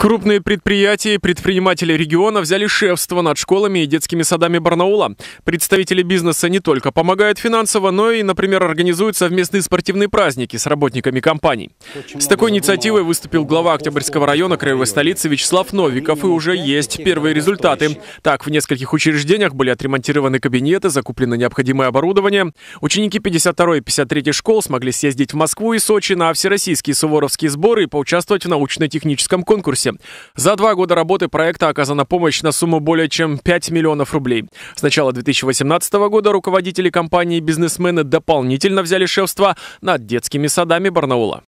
Крупные предприятия и предприниматели региона взяли шефство над школами и детскими садами Барнаула. Представители бизнеса не только помогают финансово, но и, например, организуют совместные спортивные праздники с работниками компаний. С такой инициативой выступил глава Октябрьского района краевой столицы Вячеслав Новиков, и уже есть первые результаты. Так, в нескольких учреждениях были отремонтированы кабинеты, закуплено необходимое оборудование. Ученики 52 и 53 школ смогли съездить в Москву и Сочи на всероссийские суворовские сборы и поучаствовать в научно-техническом конкурсе области. За два года работы проекта оказана помощь на сумму более чем 5 миллионов рублей. С начала 2018 года руководители компании и бизнесмены дополнительно взяли шефство над детскими садами Барнаула.